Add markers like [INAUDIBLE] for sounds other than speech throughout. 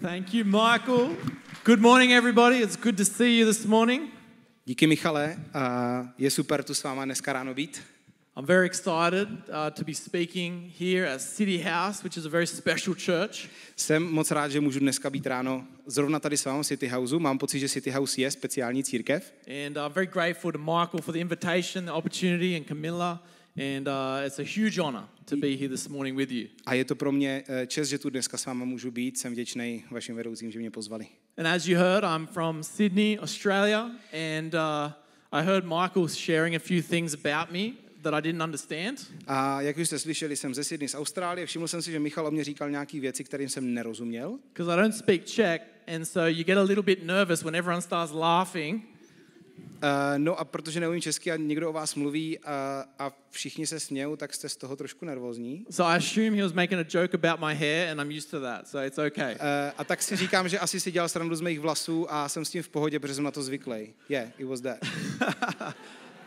Thank you, Michael. Good morning, everybody. It's good to see you this morning. Díky, Michale. Uh, je super tu s váma dneska ráno být. I'm very excited uh, to be speaking here at City House, which is a very special church. Jsem moc rád, že můžu dneska být ráno zrovna tady s vámi v City Houseu. Mám pocit, že City House je speciální církev. And I'm very grateful to Michael for the invitation, the opportunity, and Camilla And uh, it's a huge honor to be here this morning with you. A je to pro mě eh, čest, že tu dneska s váma můžu být. Jsem vděčný vašim vedoucím, že mě pozvali. And as you heard, I'm from Sydney, Australia, and uh, I heard Michael sharing a few things about me that I didn't understand. A jak už jste slyšeli, jsem ze Sydney z Austrálie. Všiml jsem si, že Michal o mě říkal nějaké věci, kterým jsem nerozuměl. Because I don't speak Czech, and so you get a little bit nervous when everyone starts laughing. Eh, no a protože neumím česky a někdo o vás mluví a, eh, a všichni se smějou, tak jste z toho trošku nervózní. So I assume he was making a joke about my hair and I'm used to that, so it's okay. Uh, a tak si říkám, že asi si dělal srandu z mých vlasů a jsem s tím v pohodě, protože jsem na to zvyklý. Yeah, it was that. [LAUGHS]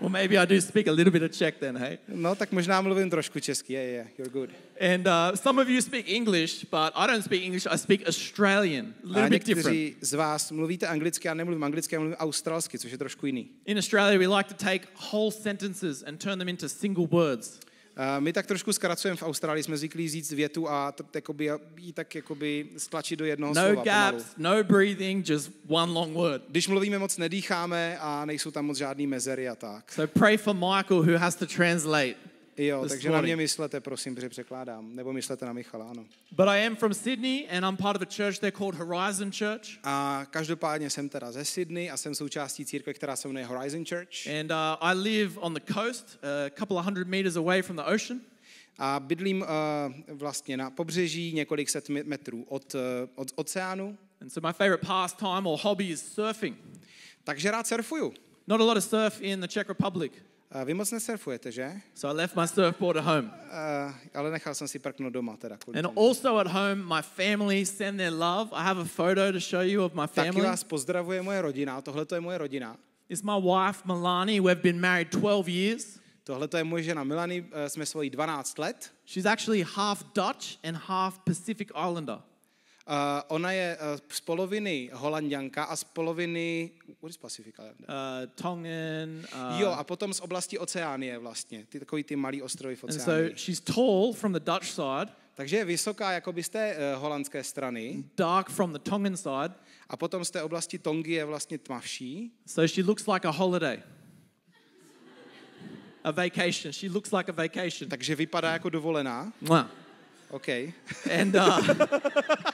Well, maybe I do speak a little bit of Czech then, hey? No, tak možná mluvím trošku česky. Yeah, yeah, you're good. And uh, some of you speak English, but I don't speak English. I speak Australian, a little a bit different. z vás mluvíte anglicky, já nemluvím anglicky, já mluvím australsky, což je trošku jiný. In Australia, we like to take whole sentences and turn them into single words. Eh, my tak trošku zkracujeme v Austrálii, jsme zvyklí říct větu a jakoby, ji tak jakoby stlačit do jednoho no slova gaps, No breathing, just one long word. Když mluvíme moc, nedýcháme a nejsou tam moc žádný mezery a tak. So pray for Michael who has to translate. Jo, takže na mě myslete, prosím, protože překládám. Nebo myslete na Michala, ano. But I am from Sydney and I'm part of a church they're called Horizon Church. A každopádně jsem teda ze Sydney a jsem součástí církve, která se jmenuje Horizon Church. And uh, I live on the coast, uh, a couple of hundred meters away from the ocean. A bydlím uh, vlastně na pobřeží několik set metrů od, uh, od oceánu. And so my favorite pastime or hobby is surfing. Takže rád surfuju. Not a lot of surf in the Czech Republic vy moc nesurfujete, že? So I left my surfboard at home. Uh, ale nechal jsem si prknout doma teda. Kvůli And tomu. also at home, my family send their love. I have a photo to show you of my family. Taky vás pozdravuje moje rodina, tohle to je moje rodina. It's my wife Milani. We've been married 12 years. Tohle to je moje žena Milani, eh, jsme svoji 12 let. She's actually half Dutch and half Pacific Islander ona je eh, z poloviny holanděnka a z poloviny... What is Pacific Islander? Uh, eh, Tongan. Uh, eh, jo, a potom z oblasti Oceánie vlastně. Ty, takový ty malý ostrovy v Oceánii. And so she's tall from the Dutch side. Takže je vysoká jako by z té uh, holandské strany. Dark from the Tongan side. A potom z té oblasti Tongy je vlastně tmavší. So she looks like a holiday. A vacation. She looks like a vacation. Takže vypadá jako dovolená. Mwah. Okay. And uh, [LAUGHS]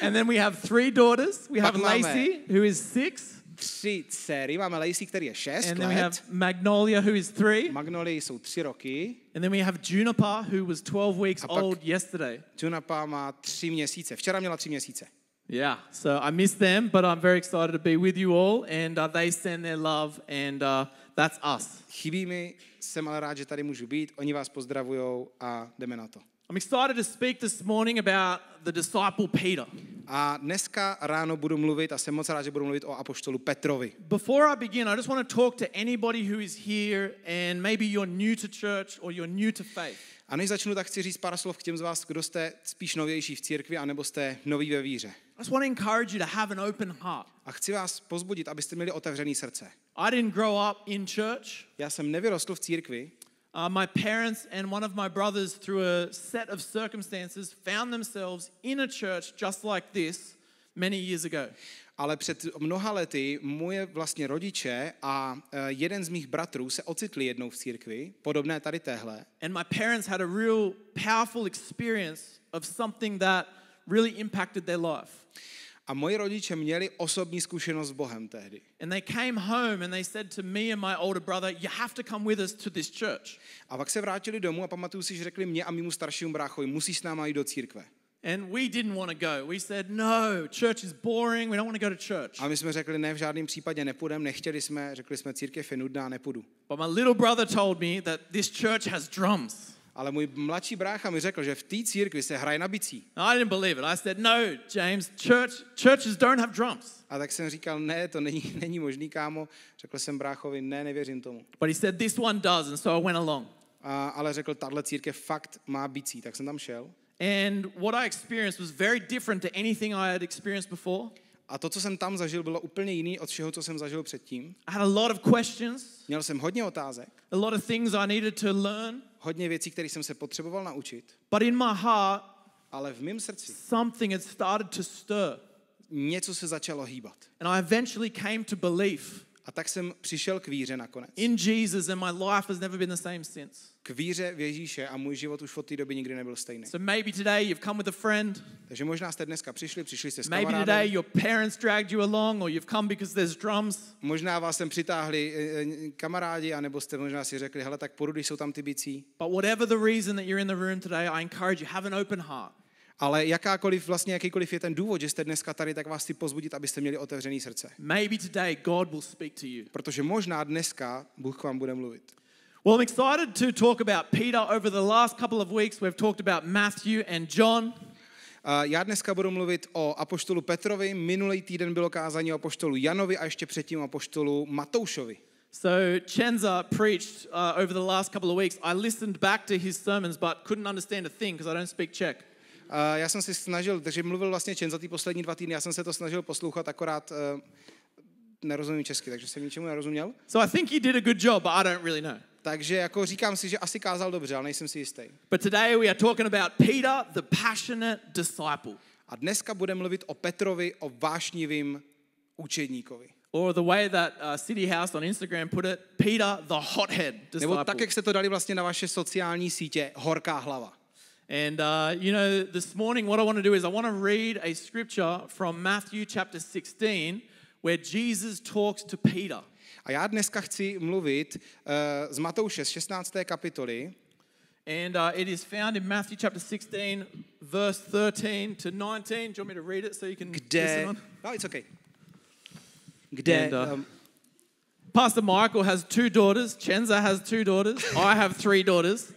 And then we have three daughters. We have Lacey, who is six. Tři dcery. Máme Lacey, který je šest And then let. we have Magnolia, who is three. Magnolia jsou tři roky. And then we have Juniper, who was 12 weeks old yesterday. Juniper má tři měsíce. Včera měla tři měsíce. Yeah, so I miss them, but I'm very excited to be with you all, and uh, they send their love, and uh, that's us. Chybí mi, jsem ale rád, že tady můžu být. Oni vás pozdravujou a jdeme na to. I'm excited to speak this morning about the disciple Peter. A dneska ráno budu mluvit a jsem moc rád, že budu mluvit o apoštolu Petrovi. Before I begin, I just want to talk to anybody who is here and maybe you're new to church or you're new to faith. A než začnu, tak chci říct pár slov k těm z vás, kdo jste spíš novější v církvi, anebo jste nový ve víře. I just want to encourage you to have an open heart. A chci vás pozbudit, abyste měli otevřené srdce. I didn't grow up in church. Já jsem nevyrostl v církvi. Uh, my parents and one of my brothers, through a set of circumstances, found themselves in a church just like this many years ago. Ale před mnoha lety moje vlastně rodiče a jeden z mých bratrů se ocitli jednou v církvi, podobné tady téhle. And my parents had a real powerful experience of something that really impacted their life. A moji rodiče měli osobní zkušenost s Bohem tehdy. And they came home and they said to me and my older brother, you have to come with us to this church. A pak se vrátili domů a pamatuju si, že řekli mě a mému staršímu bráchovi, musíš s náma jít do církve. And we didn't want to go. We said, no, church is boring, we don't want to go to church. A my jsme řekli, ne, v žádném případě nepůjdeme, nechtěli jsme, řekli jsme, církev je nudná, nepůjdu. But my little brother told me that this church has drums. Ale můj mladší brácha mi řekl, že v té církvi se hraje na bicí. I didn't believe it. I said, no, James, church, churches don't have drums. A tak jsem říkal, ne, to není, [LAUGHS] není možný, kámo. Řekl jsem bráchovi, ne, nevěřím tomu. But he said, this one does, and so I went along. A, ale řekl, tahle církev fakt má bicí, tak jsem tam šel. And what I experienced was very different to anything I had experienced before. A to, co jsem tam zažil, bylo úplně jiný od všeho, co jsem zažil předtím. I had a lot of questions. Měl jsem hodně otázek. A lot of things I needed to learn hodně věcí, které jsem se potřeboval naučit. But in my heart, ale v mém srdci something had started to stir. Něco se začalo hýbat. And I eventually came to believe. A tak jsem přišel k víře nakonec. In Jesus and my life has never been the same since. K víře v Ježíše a můj život už od té doby nikdy nebyl stejný. So maybe today you've come with a friend. Takže možná jste dneska přišli, přišli jste s kamarádem. Maybe today your parents dragged you along or you've come because there's drums. Možná vás sem přitáhli eh, eh, kamarádi a nebo jste možná si řekli, hele tak porudy jsou tam ty bicí. But whatever the reason that you're in the room today, I encourage you have an open heart. Ale jakákoliv, vlastně jakýkoliv je ten důvod, že jste dneska tady, tak vás chci pozbudit, abyste měli otevřené srdce. Maybe today God will speak to you. Protože možná dneska Bůh k vám bude mluvit. Well, I'm excited to talk about Peter. Over the last couple of weeks, we've talked about Matthew and John. Uh, já dneska budu mluvit o apoštolu Petrovi, minulý týden bylo kázání o apoštolu Janovi a ještě předtím o apoštolu Matoušovi. So Chenza preached uh, over the last couple of weeks. I listened back to his sermons but couldn't understand a thing because I don't speak Czech já jsem si snažil, takže mluvil vlastně Čen za ty poslední dva týdny, já jsem se to snažil poslouchat, akorát eh, nerozumím česky, takže jsem ničemu nerozuměl. So I think he did a good job, but I don't really know. Takže jako říkám si, že asi kázal dobře, ale nejsem si jistý. But today we are talking about Peter, the passionate disciple. A dneska budeme mluvit o Petrovi, o vášnivým učedníkovi. Or the way that uh, City House on Instagram put it, Peter the hothead disciple. Nebo tak, jak jste to dali vlastně na vaše sociální sítě, horká hlava. And, uh, you know, this morning, what I want to do is I want to read a scripture from Matthew chapter 16 where Jesus talks to Peter. A já dneska chci mluvit uh, z Matouše z 16. kapitoly. And uh, it is found in Matthew chapter 16, verse 13 to 19. Do you want me to read it so you can Kde... listen on? No, it's okay. Kde... And, uh, um... Pastor Michael has two daughters. Chenza has two daughters. I have three daughters.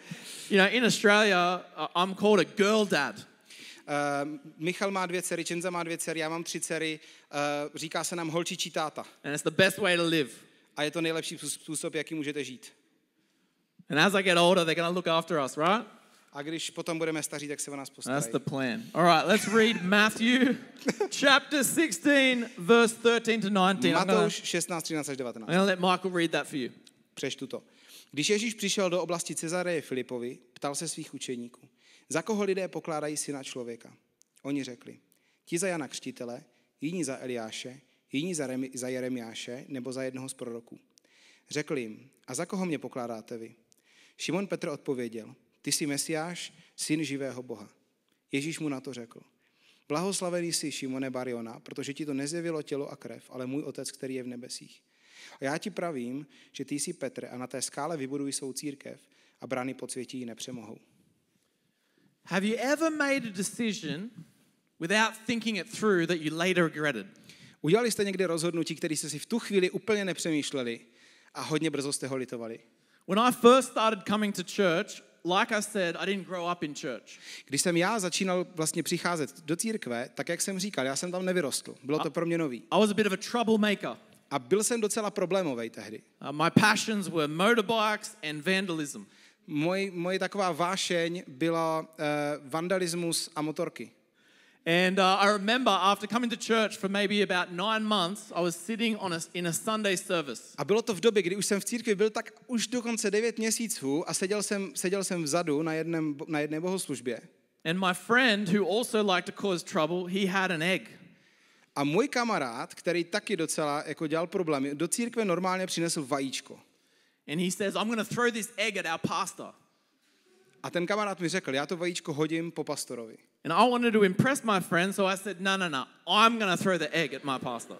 You know, in Australia, uh, I'm called a girl dad. Uh, Michal má dvě dcery, Čenza má dvě dcery, já mám tři dcery. Uh, říká se nám holčičí táta. And it's the best way to live. A je to nejlepší způsob, jaký můžete žít. And as I get older, they're going to look after us, right? A když potom budeme staří, tak se o nás postarají. That's the plan. All right, let's read [LAUGHS] Matthew chapter 16, verse 13 to 19. Matouš 16, 13 až 19. I'm going to let Michael read that for you. Přečtu to. Když Ježíš přišel do oblasti Cezareje Filipovi, ptal se svých učeníků, za koho lidé pokládají syna člověka? Oni řekli, ti za Jana Křtitele, jiní za Eliáše, jiní za, Remi, za Jeremiáše nebo za jednoho z proroků. Řekl jim, a za koho mě pokládáte vy? Šimon Petr odpověděl, ty jsi Mesiáš, syn živého Boha. Ježíš mu na to řekl, blahoslavený jsi Šimone Bariona, protože ti to nezjevilo tělo a krev, ale můj otec, který je v nebesích. A já ti pravím, že ty jsi Petr a na té skále vybuduji svou církev a brány světí ji nepřemohou. Have you ever made a decision without thinking it through that you later regretted? Udělali jste někdy rozhodnutí, které jste si v tu chvíli úplně nepřemýšleli a hodně brzo jste ho litovali? When I first started coming to church, like I said, I didn't grow up in church. Když jsem já začínal vlastně přicházet do církve, tak jak jsem říkal, já jsem tam nevyrostl. Bylo to pro mě nový. I was a bit of a troublemaker. A byl jsem docela problémový tehdy. Uh, my passions were motorbikes and vandalism. Moj, moje taková vášeň byla uh, vandalismus a motorky. And uh, I remember after coming to church for maybe about nine months, I was sitting on a, in a Sunday service. A bylo to v době, kdy už jsem v církvi byl tak už dokonce devět měsíců a seděl jsem, seděl jsem vzadu na, jedném, na jedné bohoslužbě. And my friend, who also liked to cause trouble, he had an egg. A můj kamarád, který taky docela jako dělal problémy, do církve normálně přinesl vajíčko. And he says, I'm gonna throw this egg at our pastor. A ten kamarád mi řekl, já to vajíčko hodím po pastorovi. And I wanted to impress my friend, so I said, no, no, no, I'm gonna throw the egg at my pastor.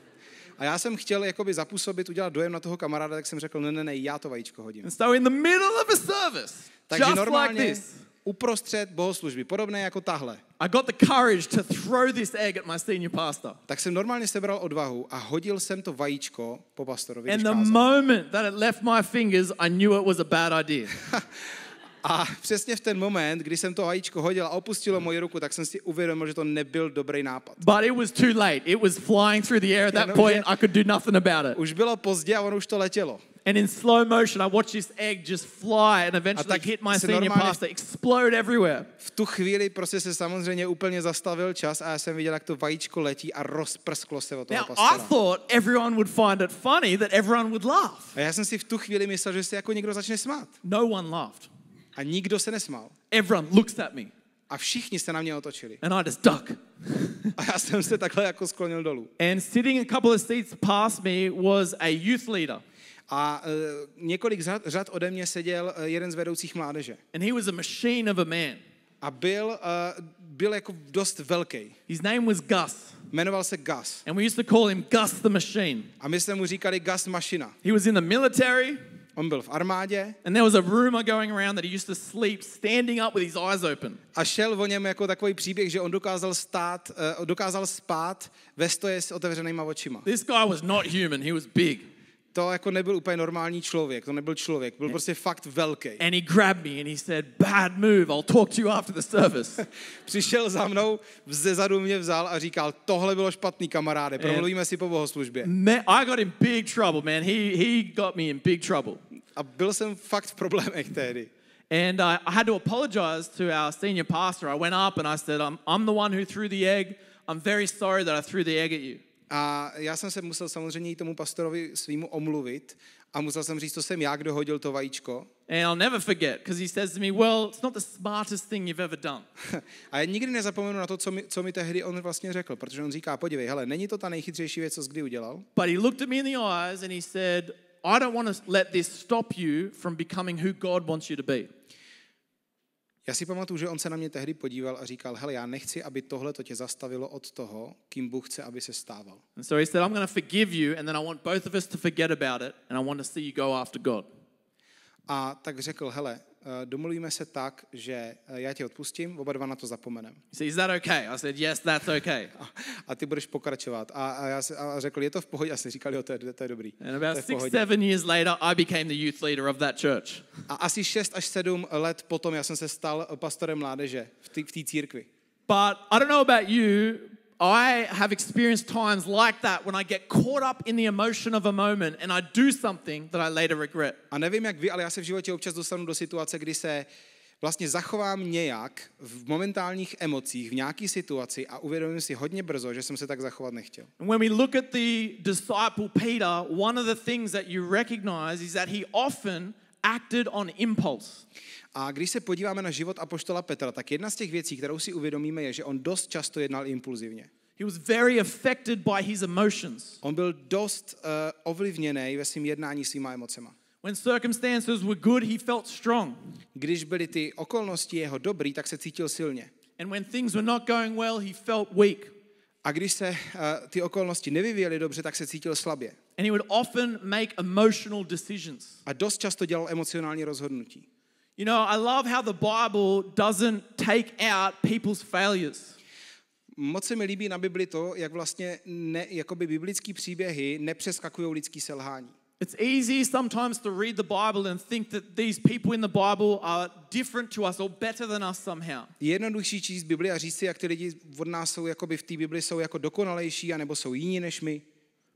A já jsem chtěl jakoby zapůsobit, udělat dojem na toho kamaráda, tak jsem řekl, ne, no, ne, no, ne, no, já to vajíčko hodím. And so in the middle of a service, Takže just normálně, like this, uprostřed bohoslužby, podobné jako tahle. I got the courage to throw this egg at my senior pastor. Tak jsem normálně sebral odvahu a hodil jsem to vajíčko po pastorovi. And the moment that it left my fingers, I knew it was a bad idea. [LAUGHS] A přesně v ten moment, kdy jsem to vajíčko hodil a opustilo moji ruku, tak jsem si uvědomil, že to nebyl dobrý nápad. But it was too late. It was flying through the air at that point. I could do nothing about it. Už bylo pozdě a ono už to letělo. And in slow motion, I watched this egg just fly and eventually hit my senior pasta, explode everywhere. V tu chvíli prostě se samozřejmě úplně zastavil čas a já jsem viděl, jak to vajíčko letí a rozprsklo se od toho Now, I thought everyone would find it funny that everyone would laugh. A já jsem si v tu chvíli myslel, že se jako někdo začne smát. No one laughed. A nikdo se nesmál. Everyone looks at me. A všichni se na mě otočili. And I just duck. [LAUGHS] a já jsem se takhle jako sklonil dolů. And sitting a couple of seats past me was a youth leader. A uh, několik řad řad ode mě seděl uh, jeden z vedoucích mládeže. And he was a machine of a man. A byl, uh, byl jako dost velký. His name was Gus. Jmenoval se Gus. And we used to call him Gus the Machine. A my jsme mu říkali Gus mašina. He was in the military. On byl v armádě. And there was a rumor going around that he used to sleep standing up with his eyes open. A šel o něm jako takový příběh, že on dokázal stát, uh, dokázal spát ve stoje s otevřenýma očima. This guy was not human, he was big to jako nebyl úplně normální člověk, to nebyl člověk, byl prostě fakt velký. And he grabbed me and he said, bad move, I'll talk to you after the service. [LAUGHS] Přišel za mnou, ze zadu mě vzal a říkal, tohle bylo špatný kamaráde, promluvíme si po bohoslužbě. Man, I got in big trouble, man. He, he got me in big trouble. A byl jsem fakt v problémech tehdy. And I, I had to apologize to our senior pastor. I went up and I said, I'm, I'm the one who threw the egg. I'm very sorry that I threw the egg at you. A já jsem se musel samozřejmě i tomu pastorovi svýmu omluvit a musel jsem říct, to jsem já, kdo hodil to vajíčko. And I'll never forget, because he says to me, well, it's not the smartest thing you've ever done. [LAUGHS] a já nikdy nezapomenu na to, co mi, co mi tehdy on vlastně řekl, protože on říká, podívej, hele, není to ta nejchytřejší věc, co jsi kdy udělal. But he looked at me in the eyes and he said, I don't want to let this stop you from becoming who God wants you to be. Já si pamatuju, že on se na mě tehdy podíval a říkal, hele, já nechci, aby tohle to tě zastavilo od toho, kým Bůh chce, aby se stával. And so he said, I'm going to forgive you and then I want both of us to forget about it and I want to see you go after God. A tak řekl, hele, Eh, domluvíme se tak, že eh, já tě odpustím, oba dva na to zapomenem. So is that okay? I said, yes, that's okay. [LAUGHS] A, a ty budeš pokračovat. A, a já se, a řekl, je to v pohodě. A jsi říkal, jo, to je, to je dobrý. And about to je six, seven years later, I became the youth leader of that church. A asi šest až sedm let potom já jsem se stal pastorem mládeže v té církvi. But I don't know about you, i have experienced times like that when I get caught up in the emotion of a moment and I do something that I later regret. A nevím jak vy, ale já se v životě občas dostanu do situace, kdy se vlastně zachovám nějak v momentálních emocích, v nějaké situaci a uvědomím si hodně brzo, že jsem se tak zachovat nechtěl. And when we look at the disciple Peter, one of the things that you recognize is that he often acted on impulse. A když se podíváme na život apoštola Petra, tak jedna z těch věcí, kterou si uvědomíme, je, že on dost často jednal impulzivně. He was very affected by his emotions. On byl dost uh, ovlivněný ve svém jednání svýma emocema. When circumstances were good, he felt strong. Když byly ty okolnosti jeho dobrý, tak se cítil silně. And when things were not going well, he felt weak. A když se uh, ty okolnosti nevyvíjely dobře, tak se cítil slabě. And he would often make emotional decisions. A dost často dělal emocionální rozhodnutí. You know, I love how the Bible doesn't take out people's failures. Moc se mi líbí na Bibli to, jak vlastně ne, jakoby biblický příběhy nepřeskakují lidský selhání. It's easy sometimes to read the Bible and think that these people in the Bible are different to us or better than us somehow. Jednodušší číst Bibli a říct si, jak ty lidi od nás jsou jakoby v té Bibli jsou jako dokonalejší a nebo jsou jiní než my.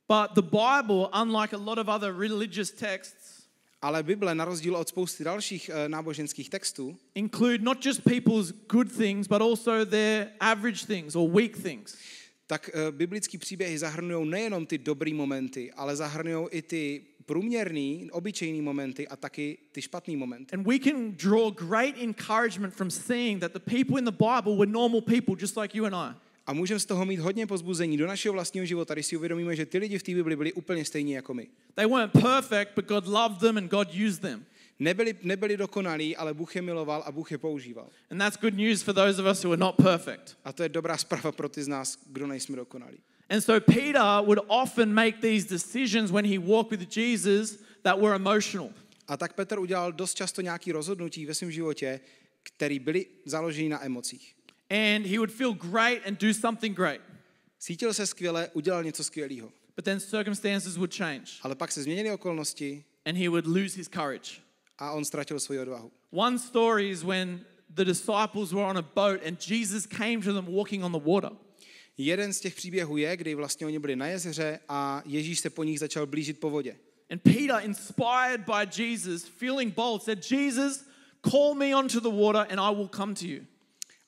But the Bible, unlike a lot of other religious texts, ale Bible, na rozdíl od spousty dalších uh, náboženských textů, include not just people's good things, but also their average things or weak things. tak uh, biblický příběhy zahrnují nejenom ty dobrý momenty, ale zahrnují i ty průměrný, obyčejný momenty a taky ty špatný momenty. And we can draw great encouragement from seeing that the people in the Bible were normal people just like you and I. A můžeme z toho mít hodně pozbuzení do našeho vlastního života, když si uvědomíme, že ty lidi v té Bibli byli úplně stejní jako my. They weren't perfect, but God loved them and God used them. Nebyli, nebyli dokonalí, ale Bůh je miloval a Bůh je používal. And that's good news for those of us who are not perfect. A to je dobrá zpráva pro ty z nás, kdo nejsme dokonalí. And so Peter would often make these decisions when he walked with Jesus that were emotional. A tak Petr udělal dost často nějaký rozhodnutí ve svém životě, které byly založeny na emocích. And he would feel great and do something great. Cítil se skvěle, udělal něco skvělého. But then circumstances would change. Ale pak se změnily okolnosti. And he would lose his courage. A on ztratil svou odvahu. One story is when the disciples were on a boat and Jesus came to them walking on the water. Jeden z těch příběhů je, kdy vlastně oni byli na jezeře a Ježíš se po nich začal blížit po vodě. And Peter, inspired by Jesus, feeling bold, said, Jesus, call me onto the water and I will come to you.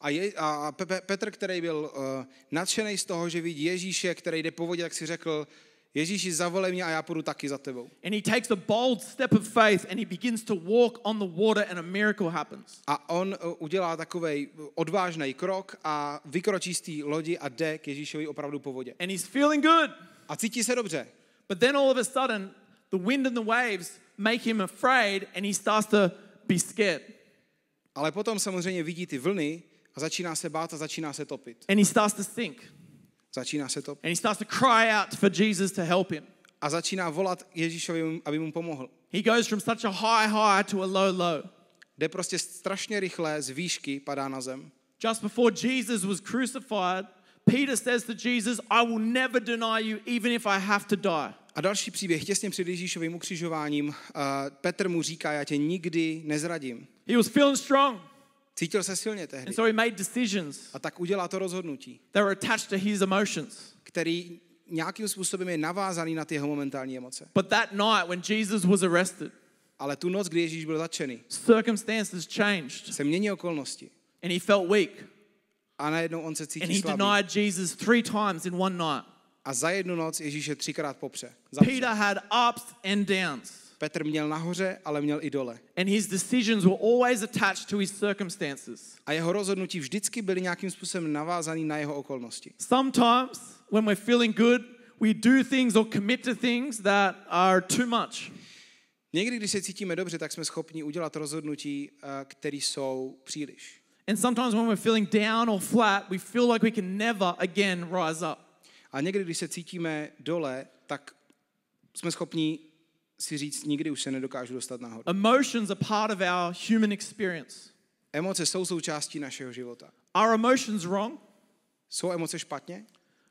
A, je, a Petr, který byl uh, eh, nadšený z toho, že vidí Ježíše, který jde po vodě, tak si řekl, Ježíši, zavolej mě a já půjdu taky za tebou. And he takes a bold step of faith and he begins to walk on the water and a miracle happens. A on eh, udělá takový eh, odvážný krok a vykročí z té lodi a jde k Ježíšovi opravdu po vodě. And he's feeling good. A cítí se dobře. But then all of a sudden the wind and the waves make him afraid and he starts to be scared. Ale potom samozřejmě vidí ty vlny a začíná se bát a začíná se topit. And he starts to think. Začíná se topit. And he starts to cry out for Jesus to help him. A začíná volat Ježíšovi, aby mu pomohl. He goes from such a high high to a low low. Jde prostě strašně rychle z výšky padá na zem. Just before Jesus was crucified, Peter says to Jesus, I will never deny you even if I have to die. A další příběh, těsně před Ježíšovým ukřižováním, uh, Petr mu říká, já tě nikdy nezradím. He was feeling strong. Cítil se silně tehdy. And so he made decisions A tak udělá to rozhodnutí, that were attached to his emotions. který nějakým způsobem je navázaný na ty jeho momentální emoce. But that night when Jesus was arrested, ale tu noc, kdy Ježíš byl zatčený, circumstances changed se mění okolnosti and he felt weak. a najednou on se And he slabý. denied Jesus three times in one night. A za jednu noc Ježíše třikrát popře. zapře. Peter had ups and downs. Petr měl nahoře, ale měl i dole. And his decisions were always attached to his circumstances. A jeho rozhodnutí vždycky byly nějakým způsobem navázaný na jeho okolnosti. Sometimes when we're feeling good, we do things or commit to things that are too much. Někdy, když se cítíme dobře, tak jsme schopni udělat rozhodnutí, eh, které jsou příliš. And sometimes when we're feeling down or flat, we feel like we can never again rise up. A někdy, když se cítíme dole, tak jsme schopni si říct, nikdy už se nedokážu dostat nahoru. Emotions are part of our human experience. Emoce jsou součástí našeho života. Are emotions wrong? Jsou emoce špatně?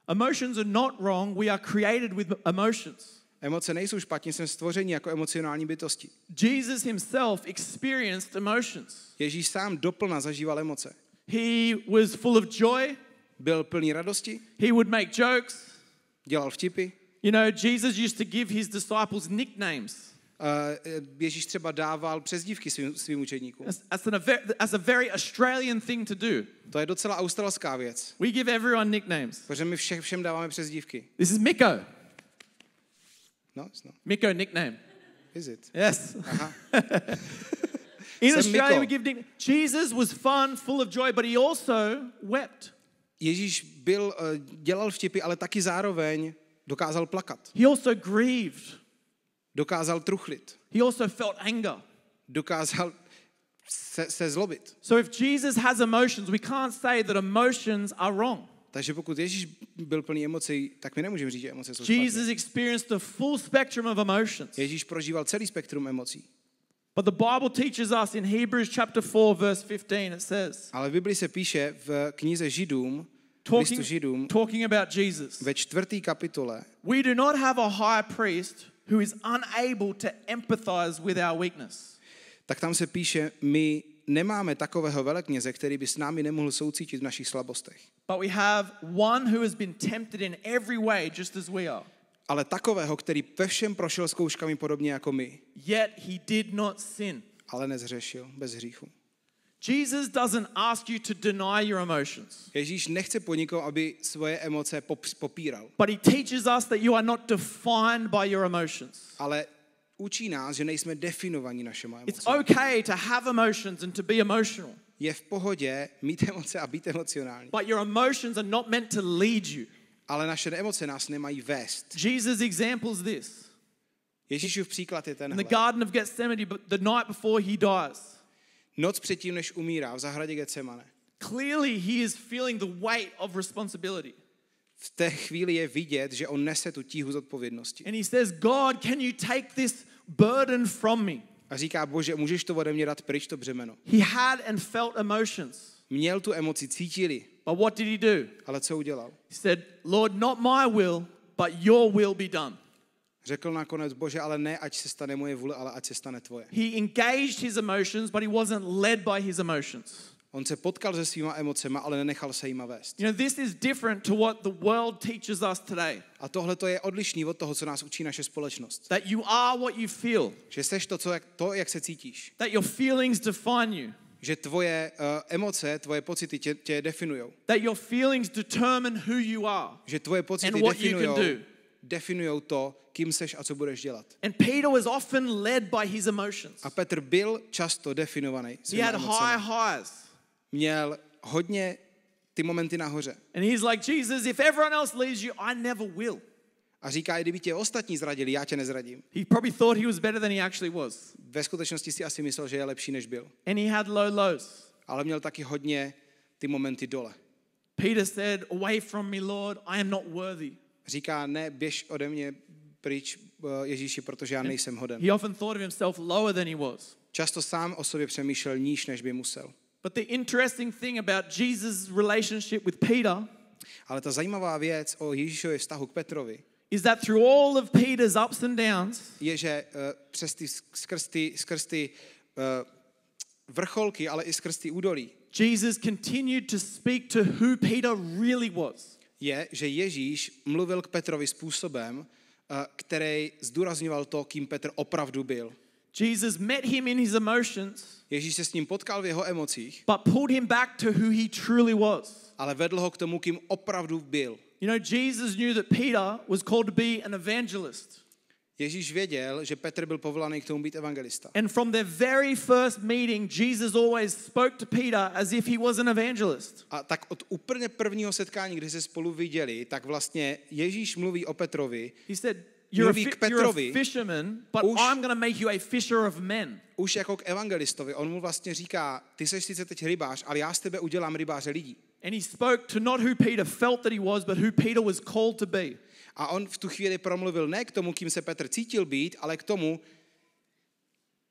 Emotions are not wrong. We are created with emotions. Emoce nejsou špatně, jsme stvořeni jako emocionální bytosti. Jesus himself experienced emotions. Ježíš sám doplna zažíval emoce. He was full of joy. Byl plný radosti. He would make jokes. Dělal vtipy. You know, Jesus used to give his disciples nicknames. E, Ježíš třeba dával přezdívky svým, svým učeníkům. As, as, an, as a very Australian thing to do. To je docela australská věc. We give everyone nicknames. Protože my všem, všem dáváme přezdívky. This is Miko. No, it's not. Miko nickname. Is it? Yes. Aha. [LAUGHS] In Jsem Australia Miko. we give nicknames. Jesus was fun, full of joy, but he also wept. Ježíš byl, e, dělal vtipy, ale taky zároveň Dokázal plakat. He also grieved. Dokázal truchlit. He also felt anger. Dokázal se, se zlobit. So if Jesus has emotions, we can't say that emotions are wrong. Takže pokud Ježíš byl plný emocí, tak my nemůžeme říct, že emoce jsou špatné. Jesus experienced the full spectrum of emotions. Ježíš prožíval celý spektrum emocí. But the Bible teaches us in Hebrews chapter 4 verse 15 it says. Ale v Bibli se píše v knize Židům talking, židům, talking about Jesus. Ve čtvrtý kapitole. We do not have a high priest who is unable to empathize with our weakness. Tak tam se píše, my nemáme takového velekněze, který by s námi nemohl soucítit v našich slabostech. But we have one who has been tempted in every way just as we are. Ale takového, který ve všem prošel zkouškami podobně jako my. Yet he did not sin. Ale nezřešil bez hříchu. Jesus doesn't ask you to deny your emotions. Ježíš nechce po nikom, aby svoje emoce popíral. But he teaches us that you are not defined by your emotions. Ale učí nás, že nejsme definovaní našimi emocemi. It's okay to have emotions and to be emotional. Je v pohodě mít [LAUGHS] emoce a být emocionální. But your emotions are not meant to lead you. Ale naše emoce nás nemají vést. Jesus examples this. Ježíšův příklad je tenhle. In the garden of Gethsemane, the night before he dies noc předtím, než umírá v zahradě Getsemane. Clearly he is feeling the weight of responsibility. V té chvíli je vidět, že on nese tu tíhu zodpovědnosti. And he says, God, can you take this burden from me? A říká, Bože, můžeš to ode mě dát pryč, to břemeno. He had and felt emotions. Měl tu emoci, cítili. But what did he do? Ale co udělal? He said, Lord, not my will, but your will be done. Řekl nakonec, Bože, ale ne, ať se stane moje vůle, ale ať se stane tvoje. He engaged his emotions, but he wasn't led by his emotions. On se potkal se svýma emocema, ale nenechal se jima vést. You know, this is different to what the world teaches us today. A tohle to je odlišný od toho, co nás učí naše společnost. That you are what you feel. Že seš to, co, jak, to, jak se cítíš. That your feelings define you. Že tvoje uh, emoce, tvoje pocity tě, tě definujou. That your feelings determine who you are. Že tvoje pocity definují definují to, kým seš a co budeš dělat. And Peter was often led by his emotions. A Petr byl často definovaný He had high highs. Měl hodně ty momenty nahoře. And he's like Jesus, if everyone else leaves you, I never will. A říká, kdyby tě ostatní zradili, já tě nezradím. He probably thought he was better than he actually was. Ve skutečnosti si asi myslel, že je lepší, než byl. And he had low lows. Ale měl taky hodně ty momenty dole. Peter said, away from me, Lord, I am not worthy. Říká, ne, běž ode mě pryč, eh, Ježíši, protože já nejsem hoden. He often thought of himself lower than he was. Často sám o sobě přemýšlel níž, než by musel. But the interesting thing about Jesus' relationship with Peter ale ta zajímavá věc o Ježíšově vztahu k Petrovi is that through all of Peter's ups and downs, je, že uh, přes ty, skrz ty, skrz ty uh, vrcholky, ale i skrz ty údolí, Jesus continued to speak to who Peter really was je, že Ježíš mluvil k Petrovi způsobem, eh, který zdůrazňoval to, kým Petr opravdu byl. Jesus met him in his emotions. Ježíš se s ním potkal v jeho emocích. But pulled him back to who he truly was. Ale vedl ho k tomu, kým opravdu byl. You know, Jesus knew that Peter was called to be an evangelist. Ježíš věděl, že Petr byl povolaný k tomu být evangelista. And from their very first meeting, Jesus always spoke to Peter as if he was an evangelist. A tak od úplně prvního setkání, kdy se spolu viděli, tak vlastně Ježíš mluví o Petrovi. He said, you're mluví a, k Petrovi. You're a fisherman, but už, I'm going to make you a fisher of men. Už jako k evangelistovi. On mu vlastně říká, ty jsi sice teď rybář, ale já z tebe udělám rybáře lidí. And he spoke to not who Peter felt that he was, but who Peter was called to be. A on v tu chvíli promluvil ne k tomu, kým se Petr cítil být, ale k tomu,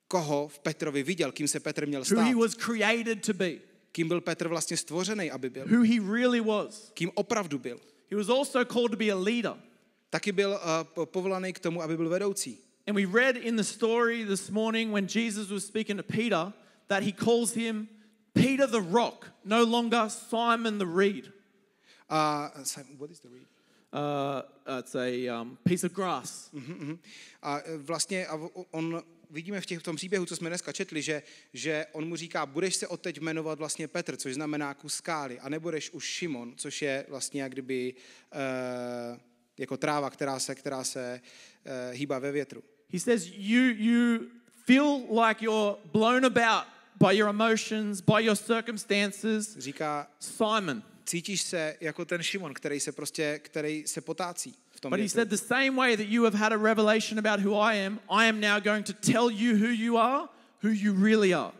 koho v Petrovi viděl, kým se Petr měl stát. Who he was created to be. Kým byl Petr vlastně stvořený, aby byl. Who he really was. Kým opravdu byl. He was also called to be a leader. Taky byl uh, povolaný k tomu, aby byl vedoucí. And we read in the story this morning when Jesus was speaking to Peter that he calls him Peter the rock, no longer Simon the reed. Uh, Simon, what is the reed? uh, a um, piece of grass. Mm-hmm. A e, vlastně a on vidíme v, těch, v tom příběhu, co jsme dneska četli, že, že on mu říká, budeš se odteď jmenovat vlastně Petr, což znamená kus skály, a nebudeš už Šimon, což je vlastně jak kdyby uh, jako tráva, která se, která se uh, hýbá ve větru. He says, you, you feel like you're blown about by your emotions, by your circumstances. Říká, Simon. Cítíš se jako ten Šimon, který se prostě, který se potácí. V tom But he said the same way that you have had a revelation about who I am, I am now going to tell you who you are, who you really are.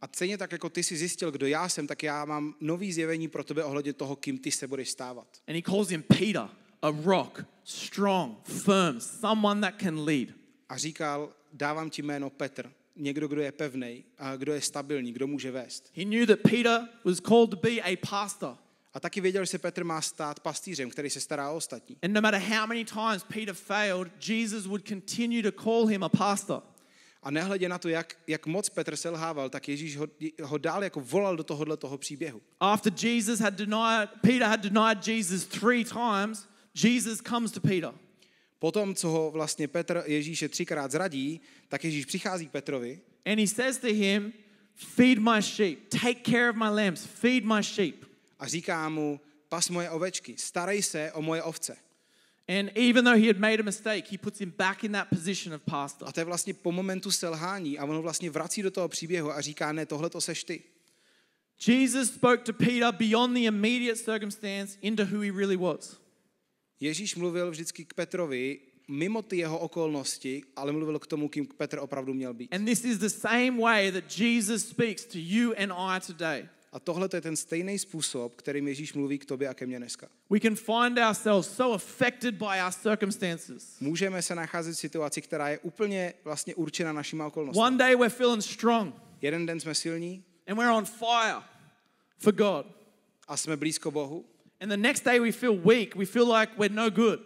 A stejně tak, jako ty jsi zjistil, kdo já jsem, tak já mám nový zjevení pro tebe ohledně toho, kým ty se budeš stávat. And he calls him Peter, a rock, strong, firm, someone that can lead. A říkal, dávám ti jméno Petr, někdo, kdo je pevný, a kdo je stabilní, kdo může vést. He knew that Peter was called to be a pastor. A taky věděl, že se Petr má stát pastýřem, který se stará o ostatní. And no matter how many times Peter failed, Jesus would continue to call him a pastor. A nehledě na to, jak, jak moc Petr selhával, tak Ježíš ho, ho dál jako volal do tohohle toho příběhu. After Jesus had denied, Peter had denied Jesus three times, Jesus comes to Peter. Potom, co ho vlastně Petr Ježíše třikrát zradí, tak Ježíš přichází k Petrovi. And he says to him, feed my sheep, take care of my lambs, feed my sheep a říká mu, pas moje ovečky, starej se o moje ovce. And even though he had made a mistake, he puts him back in that position of pastor. A to je vlastně po momentu selhání a on ho vlastně vrací do toho příběhu a říká, ne, tohle to seš ty. Jesus spoke to Peter beyond the immediate circumstance into who he really was. Ježíš mluvil vždycky k Petrovi mimo ty jeho okolnosti, ale mluvil k tomu, kým Petr opravdu měl být. And this is the same way that Jesus speaks to you and I today. A tohle to je ten stejný způsob, kterým Ježíš mluví k tobě a ke mně dneska. We can find ourselves so affected by our circumstances. Můžeme se nacházet v situaci, která je úplně vlastně určena našimi okolnostmi. One day we're feeling strong. Jeden den jsme silní. And we're on fire for God. A jsme blízko Bohu. And the next day we feel weak, we feel like we're no good.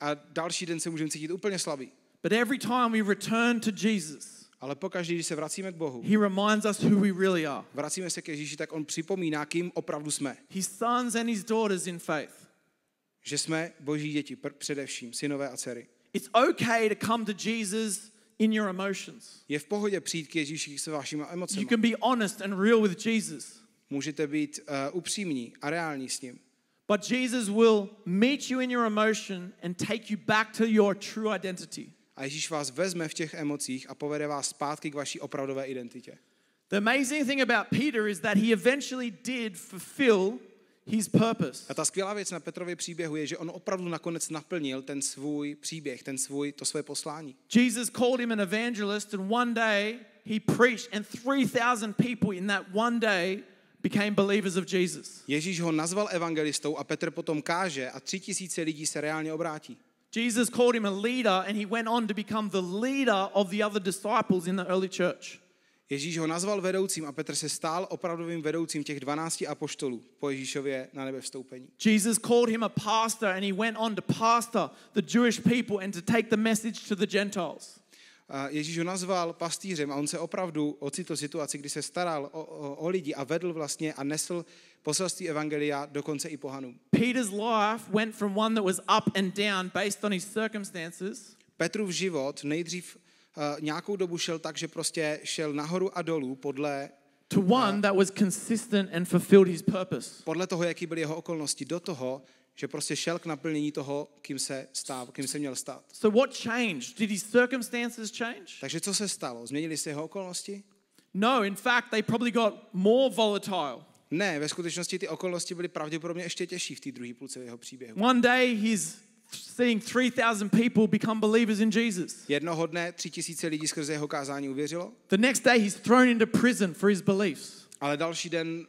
A další den se můžeme cítit úplně slabý. But every time we return to Jesus. Ale pokaždé, když se vracíme k Bohu, he reminds us who we really are. vracíme se k Ježíši, tak on připomíná, kým opravdu jsme. His sons and his daughters in faith. Že jsme boží děti, pr- především synové a dcery. It's okay to come to Jesus in your emotions. Je v pohodě přijít k Ježíši se vašimi emocemi. You can be honest and real with Jesus. Můžete být uh, upřímní a reální s ním. But Jesus will meet you in your emotion and take you back to your true identity a Ježíš vás vezme v těch emocích a povede vás zpátky k vaší opravdové identitě. The amazing thing about Peter is that he eventually did fulfill his purpose. A ta skvělá věc na Petrově příběhu je, že on opravdu nakonec naplnil ten svůj příběh, ten svůj, to své poslání. Jesus called him an evangelist and one day he preached and 3000 people in that one day became believers of Jesus. Ježíš ho nazval evangelistou a Petr potom káže a tři tisíce lidí se reálně obrátí. Jesus called him a leader and he went on to become the leader of the other disciples in the early church. Ježíš ho nazval vedoucím a Petr se stal opravdovým vedoucím těch 12 apoštolů po Ježíšově na nebe vstoupení. Jesus called him a pastor and he went on to pastor the Jewish people and to take the message to the Gentiles. Ježíš ho nazval pastýřem a on se opravdu ocitl situaci, kdy se staral o, o, o lidi a vedl vlastně a nesl poselství evangelia dokonce i pohanům. Peter's life went from one that was up and down based on his circumstances. Petrův život nejdřív uh, nějakou dobu šel tak, že prostě šel nahoru a dolů podle to one eh, that was consistent and fulfilled his purpose. Podle toho, jaký byly jeho okolnosti, do toho, že prostě šel k naplnění toho, kým se stáv, kým se měl stát. So what changed? Did his circumstances change? Takže co se stalo? Změnily se jeho okolnosti? No, in fact, they probably got more volatile. Ne, ve skutečnosti ty okolnosti byly pravděpodobně ještě těžší v té druhé půlce jeho příběhu. One day he's seeing 3000 people become believers in Jesus. Jednoho dne 3000 lidí skrze jeho kázání uvěřilo. The next day he's thrown into prison for his beliefs. Ale další den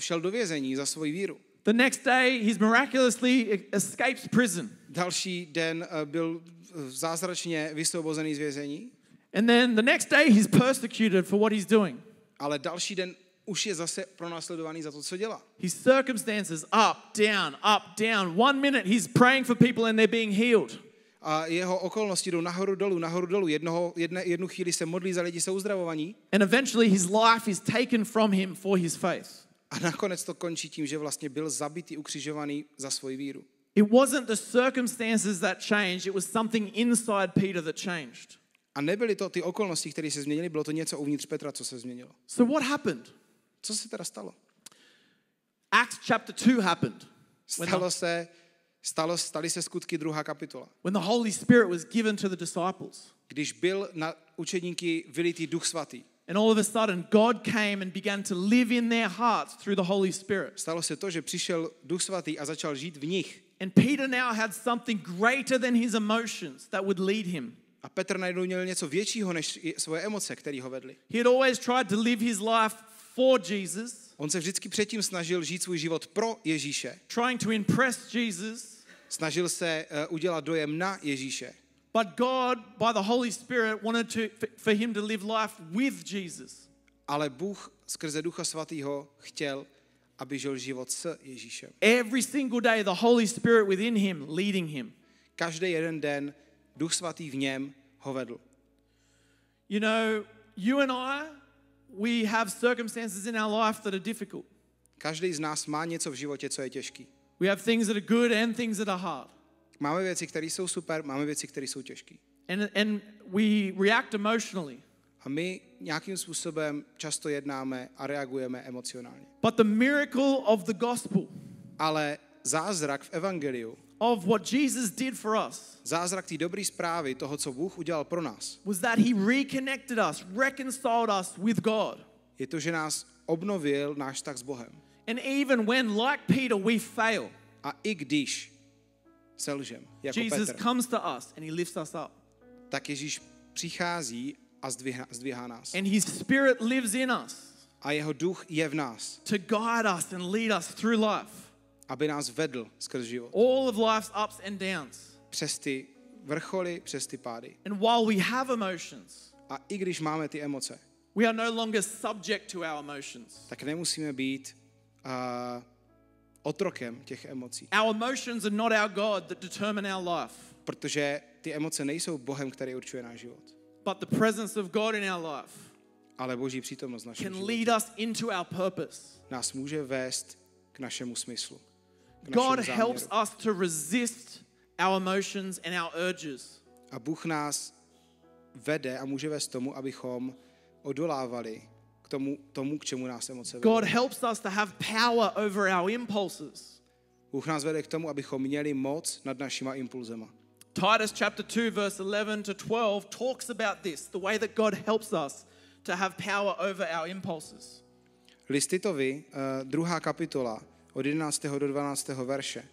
šel do vězení za svoji víru. The next day he's miraculously escapes prison. Další den byl zázračně vysvobozený z vězení. And then the next day he's persecuted for what he's doing. Ale další den už je zase pronásledovaný za to, co dělá. His circumstances up, down, up, down. One minute he's praying for people and they're being healed. A jeho okolnosti jdou nahoru dolů, nahoru dolů. Jednoho, jedne, jednu chvíli se modlí za lidi, jsou uzdravovaní. And eventually his life is taken from him for his faith. A nakonec to končí tím, že vlastně byl zabitý, ukřižovaný za svoji víru. It wasn't the circumstances that changed, it was something inside Peter that changed. A nebyly to ty okolnosti, které se změnily, bylo to něco uvnitř Petra, co se změnilo. So what happened? Co se teda stalo? Acts chapter 2 happened. Stalo se, stalo, staly se skutky druhá kapitola. When the Holy Spirit was given to the disciples. Když byl na učeníky vylitý duch svatý. And all of a sudden God came and began to live in their hearts through the Holy Spirit. Stalo se to, že přišel Duch svatý a začal žít v nich. And Peter now had something greater than his emotions that would lead him. A Petr najednou měl něco většího než svoje emoce, které ho vedly. He had always tried to live his life for Jesus. On se vždycky předtím snažil žít svůj život pro Ježíše. Trying to impress Jesus. Snažil se eh, udělat dojem na Ježíše. But God, by the Holy Spirit, wanted to, for him to live life with Jesus. Ale Bůh skrze Ducha Svatého chtěl, aby žil život s Ježíšem. Every single day the Holy Spirit within him leading him. Každý jeden den Duch Svatý v něm ho vedl. You know, you and I, we have circumstances in our life that are difficult. Každý z nás má něco v životě, co je těžký. We have things that are good and things that are hard. Máme věci, které jsou super, máme věci, které jsou těžké. And, and we react emotionally. A my nějakým způsobem často jednáme a reagujeme emocionálně. But the miracle of the gospel. Ale zázrak v evangeliu of what Jesus did for us. Zázrak té dobré zprávy toho, co Bůh udělal pro nás. Was that he reconnected us, reconciled us with God. Je to, že nás obnovil náš tak s Bohem. And even when like Peter we fail. A i když selžem, jako Jesus Petr, comes to us and he lifts us up. tak Ježíš přichází a zdvihá, zdvihá nás. And his spirit lives in us. A jeho duch je v nás. To guide us and lead us through life. Aby nás vedl skrz život. All of life's ups and downs. Přes ty vrcholy, přes ty pády. And while we have emotions, a i když máme ty emoce, we are no longer subject to our emotions. tak nemusíme být uh, otrokem těch emocí. Our emotions are not our God that determine our life. Protože ty emoce nejsou Bohem, který určuje náš život. But the presence of God in our life. Ale Boží přítomnost našem can lead us into our purpose. Nás může vést k našemu smyslu. K God našemu helps us to resist our emotions and our urges. A Bůh nás vede a může vést tomu, abychom odolávali tomu, tomu, k čemu nás emoce vedou. God helps us to have power over our impulses. Bůh nás vede k tomu, abychom měli moc nad našima impulzema. Titus chapter 2 verse 11 to 12 talks about this, the way that God helps us to have power over our impulses. Listitovi, uh, eh, druhá kapitola, od 11. do 12. verše.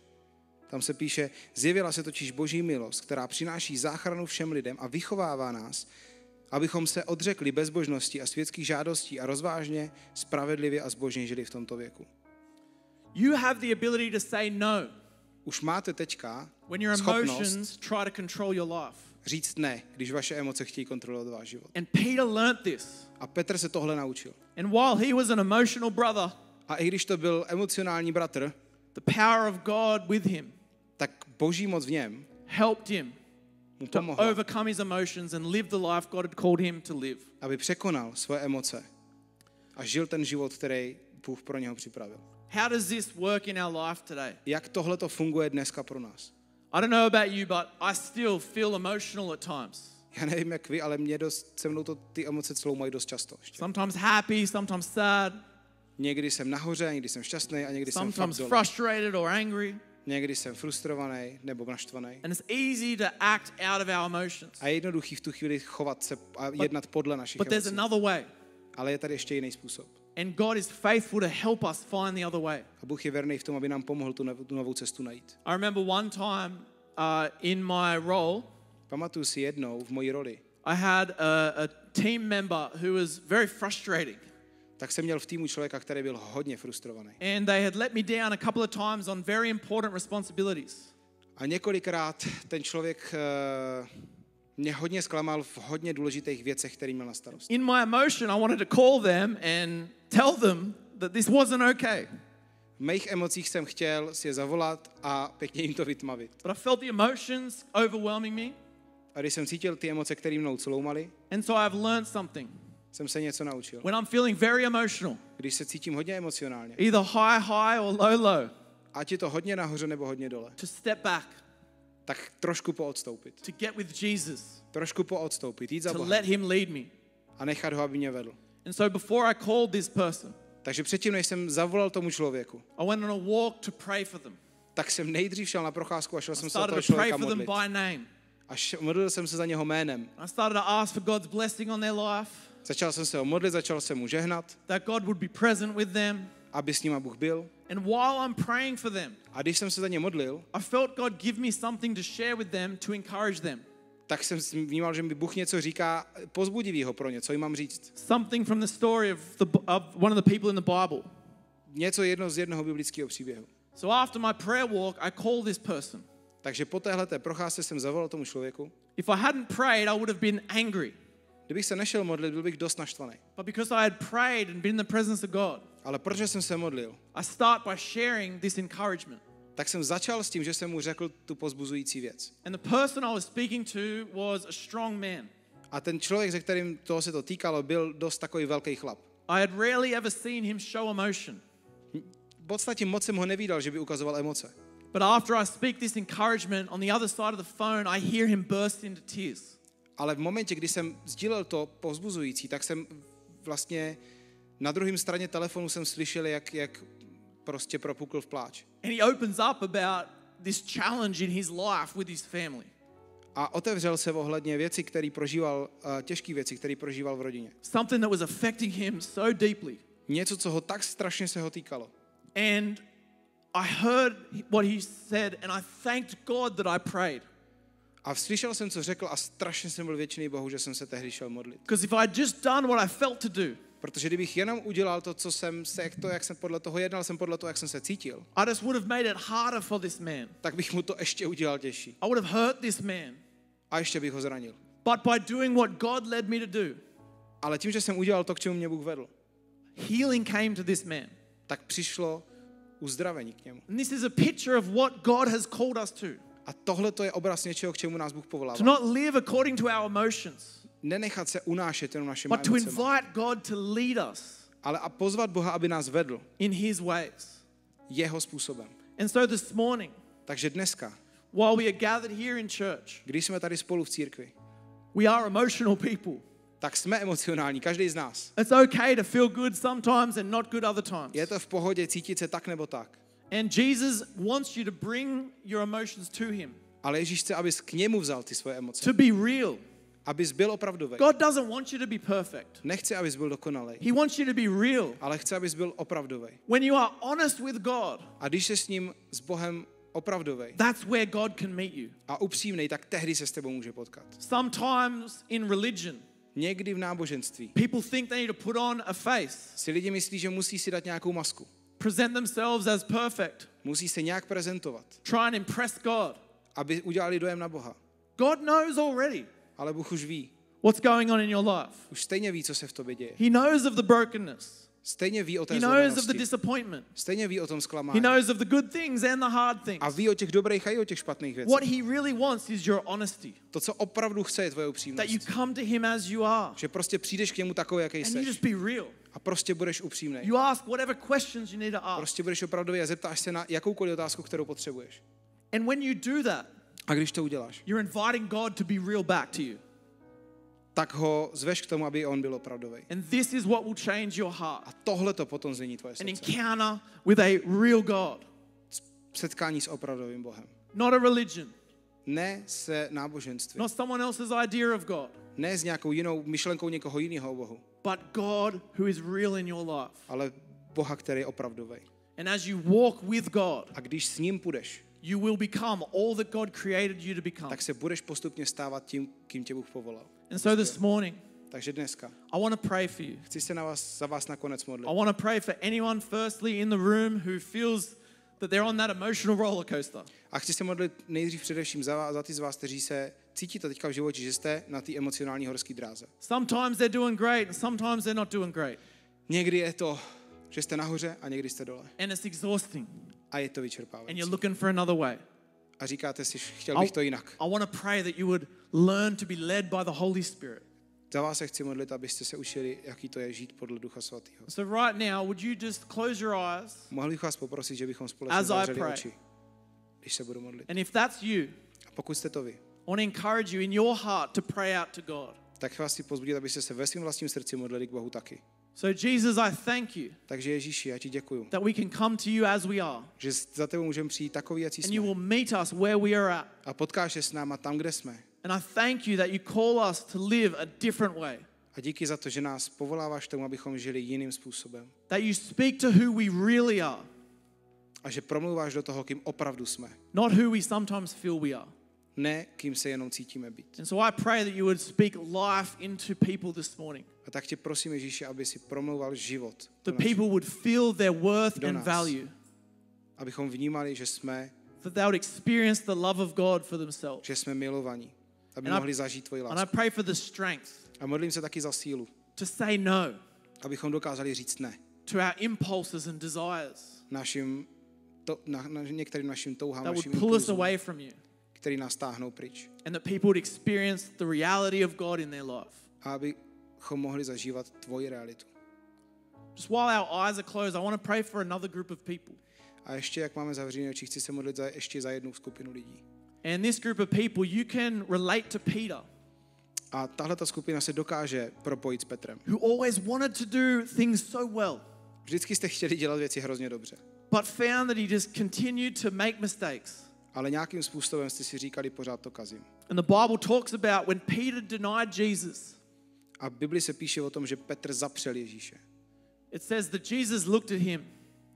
Tam se píše, zjevila se totiž boží milost, která přináší záchranu všem lidem a vychovává nás abychom se odřekli bezbožnosti a světských žádostí a rozvážně, spravedlivě a zbožně žili v tomto věku. You have the ability to say no. Už máte teďka when your emotions try to control your life. říct ne, když vaše emoce chtějí kontrolovat váš život. And Peter learned this. A Petr se tohle naučil. And while he was an emotional brother, a i když to byl emocionální bratr, the power of God with him, tak boží moc v něm helped him mu to overcome his emotions and live the life God had called him to live. aby překonal svoje emoce a žil ten život, který Bůh pro něho připravil. How does this work in our life today? Jak tohle to funguje dneska pro nás? I don't know about you, but I still feel emotional at times. Já nevím jak vy, ale mě dost, se mnou to ty emoce celou mají dost často. Ještě. Sometimes happy, sometimes sad, Někdy jsem nahoře, někdy jsem šťastný a někdy jsem fakt sometimes frustrated or angry. Někdy jsem frustrovaný nebo naštvaný. And it's easy to act out of our emotions. A je jednoduchý v tu chvíli chovat se a jednat podle našich but there's another way. Ale je tady ještě jiný způsob. And God is faithful to help us find the other way. A Bůh je věrný v tom, aby nám pomohl tu novou cestu najít. I remember one time uh, in my role. Pamatuju si jednou v mojí roli. I had a, a team member who was very frustrating tak jsem měl v týmu člověka, který byl hodně frustrovaný. And they had let me down a couple of times on very important responsibilities. A několikrát ten člověk uh, mě hodně zklamal v hodně důležitých věcech, které měl na starost. In my emotion I wanted to call them and tell them that this wasn't okay. V mých emocích jsem chtěl si je zavolat a pěkně jim to vytmavit. But I felt the emotions overwhelming me. A když jsem cítil ty emoce, které mnou cloumaly. And so I've learned something jsem se něco naučil. When I'm feeling very emotional. Když se cítím hodně emocionálně. Either high high or low low. Ať je to hodně nahoře nebo hodně dole. To step back. Tak trošku poodstoupit. To get with Jesus. Trošku poodstoupit, jít za Bohem. To let him lead me. A nechat ho, aby mě vedl. And so before I called this person, takže předtím, než jsem zavolal tomu člověku, I went on a walk to pray for them. tak jsem nejdřív šel na procházku a šel jsem se toho člověka modlit. A modlil jsem se za něho jménem. I started to ask for God's blessing on their life. Začal jsem se ho modlit, začal jsem mu žehnat. That God would be present with them. Aby s nima Bůh byl. And while I'm praying for them, a když jsem se za ně modlil, I felt God give me something to share with them to encourage them. Tak jsem vnímal, že mi Bůh něco říká pozbudivého pro ně, co jim mám říct. Something from the story of, the, of one of the people in the Bible. Něco jedno z jednoho biblického příběhu. So after my prayer walk, I call this person. Takže po téhle procházce jsem zavolal tomu člověku. If I hadn't prayed, I would have been angry. Kdybych se nešel modlit, byl bych dost naštvaný. But because I had prayed and been in the presence of God, Ale protože jsem se modlil, I start by sharing this encouragement. tak jsem začal s tím, že jsem mu řekl tu pozbuzující věc. And the person I was speaking to was a strong man. A ten člověk, se kterým toho se to týkalo, byl dost takový velký chlap. I had rarely ever seen him show emotion. V podstatě moc jsem ho nevídal, že by ukazoval emoce. But after I speak this encouragement on the other side of the phone, I hear him burst into tears ale v momentě, kdy jsem sdílel to pozbuzující, tak jsem vlastně na druhém straně telefonu jsem slyšel, jak, jak prostě propukl v pláč. And he opens up about this challenge in his life with his family. A otevřel se ohledně věci, které prožíval, uh, těžké věci, které prožíval v rodině. Something that was affecting him so deeply. Něco, co ho tak strašně se ho týkalo. And I heard what he said and I thanked God that I prayed. A slyšel jsem, co řekl a strašně jsem byl věčný Bohu, že jsem se tehdy šel modlit. Because if I just done what I felt to do, Protože kdybych jenom udělal to, co jsem se, jak to, jak jsem podle toho jednal, jsem podle toho, jak jsem se cítil. I just would have made it harder for this man. Tak bych mu to ještě udělal těžší. I would have hurt this man. A ještě bych ho zranil. But by doing what God led me to do. Ale tím, že jsem udělal to, k čemu mě Bůh vedl. Healing came to this man. Tak přišlo uzdravení k němu. And this is a picture of what God has called us to. A tohle to je obraz něčeho, k čemu nás Bůh povolává. To not live according to our emotions. Nenechat se unášet jenom našimi But to invite God to lead us. Ale a pozvat Boha, aby nás vedl. In his ways. Jeho způsobem. And so this morning. Takže dneska. While we are gathered here in church. Když jsme tady spolu v církvi. We are emotional people. Tak jsme emocionální, každý z nás. It's okay to feel good sometimes and not good other times. Je to v pohodě cítit se tak nebo tak. And Jesus wants you to bring your emotions to him. Ale Ježíš chce, abys k němu vzal ty svoje emoce. To be real. Abys byl opravdový. God doesn't want you to be perfect. Nechce, abys byl dokonalý. He wants you to be real. Ale chce, abys byl opravdový. When you are honest with God. A když se s ním s Bohem opravdový. That's where God can meet you. A upřímný, tak tehdy se s tebou může potkat. Sometimes in religion. Někdy v náboženství. People think they need to put on a face. Si lidi myslí, že musí si dát nějakou masku present themselves as perfect. Musí se nějak prezentovat. Try and impress God. Aby udělali dojem na Boha. God knows already. Ale Bůh už ví. What's going on in your life? Už stejně ví, co se v tobě děje. He knows of the brokenness. Stejně ví o té He knows of the disappointment. Stejně ví o tom zklamání. He knows of the good things and the hard things. A ví o těch dobrých a i o těch špatných věcech. What he really wants is your honesty. To, co opravdu chce, je tvoje upřímnost. That you come to him as you are. Že prostě přijdeš k němu takový, jaký jsi. And you just be real. A prostě budeš upřímný. You ask whatever questions you need to ask. Prostě budeš opravdový a zeptáš se na jakoukoliv otázku, kterou potřebuješ. And when you do that, a když to uděláš, you're inviting God to be real back to you tak ho zveš k tomu, aby on byl opravdový. And this is what will change your heart. A tohle to potom změní tvoje srdce. An encounter with a real God. Setkání s opravdovým Bohem. Not a religion. Ne se náboženství. Not someone else's idea of God. Ne s nějakou jinou myšlenkou někoho jiného o Bohu. But God who is real in your life. Ale Boha, který je opravdový. And as you walk with God. A když s ním půjdeš you will become all that God created you to become. tak se budeš postupně stávat tím, kým tě Bůh povolal. And so this prostě. morning, takže dneska. I want to pray for you. Chci se na vás, za vás nakonec modlit. I want to pray for anyone firstly in the room who feels that they're on that emotional roller coaster. A chci se modlit nejdřív především za, za ty z vás, kteří se cítí, cítíte teďka v životě, že jste na té emocionální horské dráze. Sometimes they're doing great and sometimes they're not doing great. Někdy je to, že jste nahoře a někdy jste dole. And it's exhausting. A je to vyčerpávající. And you're looking for another way. A říkáte si, chtěl bych to jinak. I want to pray that you would learn to be led by the Holy Spirit. Za vás se chci modlit, abyste se učili, jaký to je žít podle Ducha Svatého. So right now, would you just close your eyes? Mohl bych vás poprosit, že bychom společně zavřeli oči, když se budu modlit. And if that's you, a pokud jste to vy, I want to encourage you in your heart to pray out to God. Tak vás chci pozbudit, abyste se ve svém vlastním srdci modlili k Bohu taky. So Jesus, I thank you. Takže Ježíši, já ti děkuju. That we can come to you as we are. Že za tebou můžeme přijít takový, jak jsme. And you will meet us where we are at. A potkáš se s náma tam, kde jsme. And I thank you that you call us to live a different way. A díky za to, že nás povoláváš tomu, abychom žili jiným způsobem. That you speak to who we really are. A že promluváš do toho, kým opravdu jsme. Not who we sometimes feel we are. Ne, kým se jenom cítíme být. And so I pray that you would speak life into people this morning. A tak tě prosím, Ježíši, aby si promlouval život. The people would feel their worth and value. Abychom vnímali, že jsme that they would experience the love of God for themselves. Že jsme milovaní. Aby mohli zažít tvoji lásku. And I pray for the strength. A modlím se taky za sílu. To say no. Abychom dokázali říct ne. To our impulses and desires. Našim to, na, na, některým našim touhám, that našim pull us away from you. který nás táhnou pryč. And that people would experience the reality of God in their life. A aby abychom mohli zažívat tvoji realitu. Just while our eyes are closed, I want to pray for another group of people. A ještě, jak máme zavřené oči, chci se modlit za, ještě za jednu skupinu lidí. And this group of people, you can relate to Peter. A tahle ta skupina se dokáže propojit s Petrem. Who always wanted to do things so well. Vždycky jste chtěli dělat věci hrozně dobře. But found that he just continued to make mistakes. Ale nějakým způsobem jste si říkali, pořád to kazím. And the Bible talks about when Peter denied Jesus. A v Bibli se píše o tom, že Petr zapřel Ježíše. It says that Jesus looked at him.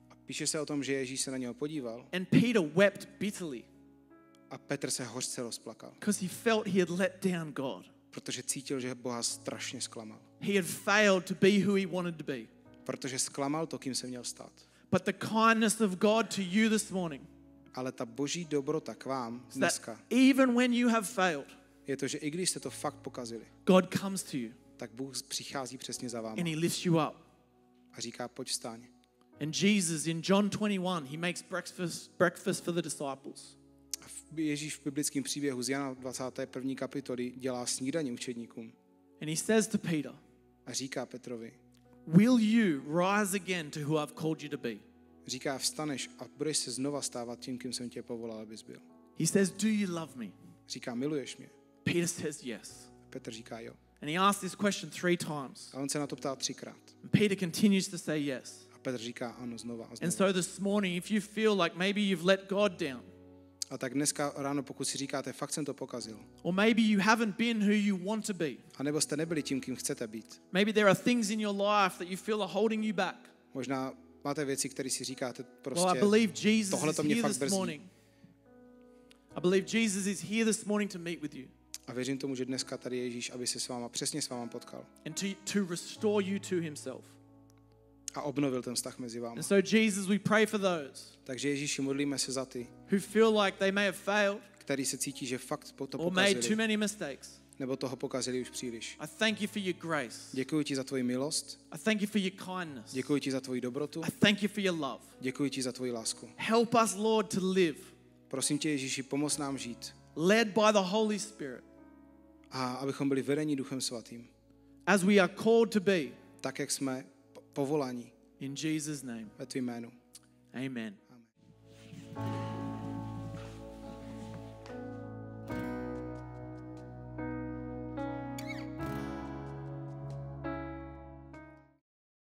A píše se o tom, že Ježíš se na něho podíval. And Peter wept bitterly. A Petr se hořce rozplakal. Because he felt he had let down God. Protože cítil, že Boha strašně zklamal. He had failed to be who he wanted to be. Protože zklamal to, kým se měl stát. But the kindness of God to you this morning. Ale ta boží dobrota k vám dneska. Even when you have failed. Je to, že i když jste to fakt pokazili. God comes to you tak Bůh přichází přesně za váma. And he lifts you up. A říká, pojď vstaň. And Jesus in John 21, he makes breakfast, breakfast for the disciples. Ježíš v biblickém příběhu z Jana 21. kapitoly dělá snídaní učedníkům. And he says to Peter, a říká Petrovi, Will you rise again to who I've called you to be? Říká, vstaneš a budeš se znova stávat tím, kým jsem tě povolal, abys byl. He says, do you love me? Říká, miluješ mě? Peter says yes. Petr říká, jo. And he asked this question three times. A on se na to ptal třikrát. And Peter continues to say yes. A Petr říká ano znova a znova. And so this morning, if you feel like maybe you've let God down, a tak dneska ráno, pokud si říkáte, fakt jsem to pokazil. Or maybe you haven't been who you want to be. A nebo jste nebyli tím, kým chcete být. Maybe there are things in your life that you feel are holding you back. Možná máte věci, které si říkáte prostě, well, I prostě, believe Jesus tohle to mě fakt brzdí. Morning. I believe Jesus is here this morning to meet with you. A věřím tomu, že dneska tady je Ježíš, aby se s váma, přesně s váma potkal. And to, to restore you to himself. A obnovil ten vztah mezi vámi. And so Jesus, we pray for those. Takže Ježíši, modlíme se za ty. Who feel like they may have failed. Který se cítí, že fakt to pokazili. Or made too many mistakes nebo toho pokazili už příliš. I thank you for your grace. Děkuji ti za tvoji milost. I thank you for your kindness. Děkuji ti za tvoji dobrotu. I thank you for your love. Děkuji ti za tvoji lásku. Help us, Lord, to live. Prosím tě, Ježíši, pomoz nám žít. Led by the Holy Spirit a abychom byli vedení Duchem Svatým. As we are called to be. Tak, jak jsme povoláni. In Jesus name. Ve tvým jménu. Amen. Amen.